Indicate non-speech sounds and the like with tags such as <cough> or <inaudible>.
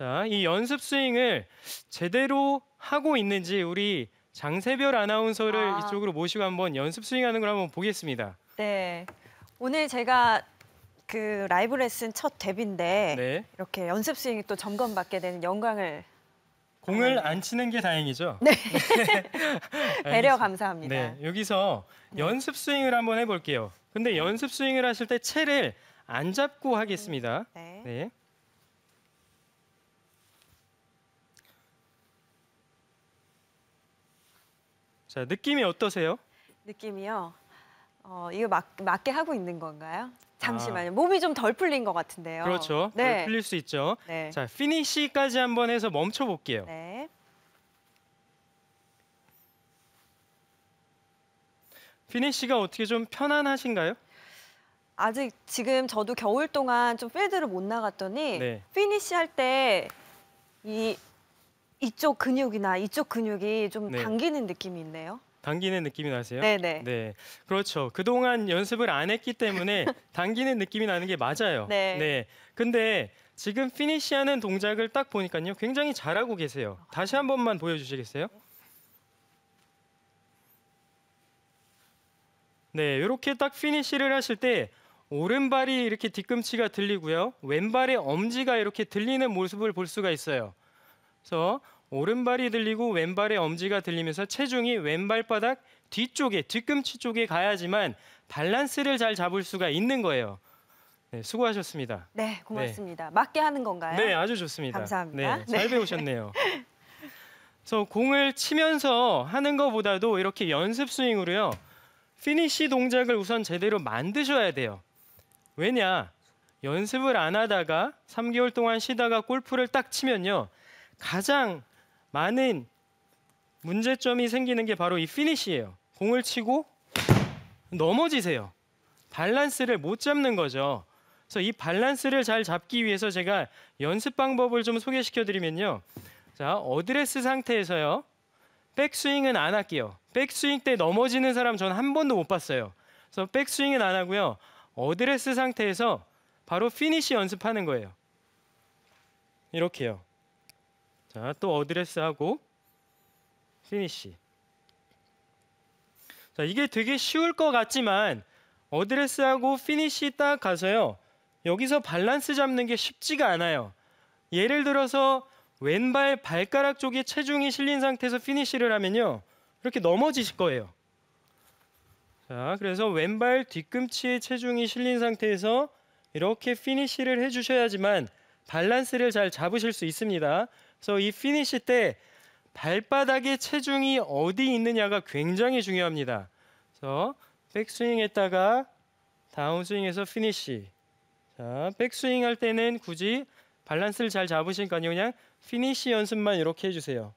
자, 이 연습 스윙을 제대로 하고 있는지 우리 장세별 아나운서를 아. 이쪽으로 모시고 한번 연습 스윙하는 걸 한번 보겠습니다. 네. 오늘 제가 그 라이브 레슨 첫 데뷔인데 네. 이렇게 연습 스윙이 또 점검받게 되는 영광을 공을 안 치는 게 다행이죠. 네. <laughs> <laughs> 배려 감사합니다. 네. 여기서 네. 연습 스윙을 한번 해볼게요. 근데 연습 스윙을 하실 때 채를 안 잡고 하겠습니다. 네. 네. 자, 느낌이 어떠세요? 느낌이요? 어, 이거 맞, 맞게 하고 있는 건가요? 잠시만요. 아. 몸이 좀 덜 풀린 것 같은데요. 그렇죠. 네. 덜 풀릴 수 있죠. 네. 자, 피니쉬까지 한번 해서 멈춰 볼게요. 네. 피니쉬가 어떻게 좀 편안하신가요? 아직 지금 저도 겨울 동안 좀 필드를 못 나갔더니 네. 피니쉬 할때이 이쪽 근육이나 이쪽 근육이 좀 네. 당기는 느낌이 있네요. 당기는 느낌이 나세요? 네네. 네. 네, 그렇죠. 그동안 연습을 안 했기 때문에 <laughs> 당기는 느낌이 나는 게 맞아요. 네. 네. 근데 지금 피니시하는 동작을 딱 보니까요, 굉장히 잘하고 계세요. 다시 한 번만 보여주시겠어요? 네, 이렇게 딱 피니시를 하실 때 오른발이 이렇게 뒤꿈치가 들리고요. 왼발의 엄지가 이렇게 들리는 모습을 볼 수가 있어요. 그래서 오른발이 들리고 왼발의 엄지가 들리면서 체중이 왼발바닥 뒤쪽에 뒤꿈치 쪽에 가야지만 밸런스를 잘 잡을 수가 있는 거예요. 네, 수고하셨습니다. 네, 네. 고맙습니다. 네. 맞게 하는 건가요? 네, 아주 좋습니다. 감사합니다. 네, 잘 네. 배우셨네요. <laughs> 그 공을 치면서 하는 것보다도 이렇게 연습 스윙으로요. 피니쉬 동작을 우선 제대로 만드셔야 돼요. 왜냐? 연습을 안 하다가 3개월 동안 쉬다가 골프를 딱 치면요. 가장 많은 문제점이 생기는 게 바로 이 피니시예요. 공을 치고 넘어지세요. 밸런스를 못 잡는 거죠. 그래서 이 밸런스를 잘 잡기 위해서 제가 연습 방법을 좀 소개시켜 드리면요. 자, 어드레스 상태에서요. 백스윙은 안 할게요. 백스윙 때 넘어지는 사람 전 한 번도 못 봤어요. 그래서 백스윙은 안 하고요. 어드레스 상태에서 바로 피니시 연습하는 거예요. 이렇게요. 자, 또 어드레스하고 피니시. 자, 이게 되게 쉬울 것 같지만 어드레스하고 피니시 딱 가서요. 여기서 밸런스 잡는 게 쉽지가 않아요. 예를 들어서 왼발 발가락 쪽에 체중이 실린 상태에서 피니시를 하면요. 이렇게 넘어지실 거예요. 자, 그래서 왼발 뒤꿈치에 체중이 실린 상태에서 이렇게 피니시를 해주셔야지만 밸런스를 잘 잡으실 수 있습니다. 그래서 이 피니시 때 발바닥의 체중이 어디 있느냐가 굉장히 중요합니다. 그래서 백스윙 했다가 다운스윙해서 피니시. 자, 백스윙 할 때는 굳이 밸런스를 잘잡으시니까 그냥 피니시 연습만 이렇게 해주세요.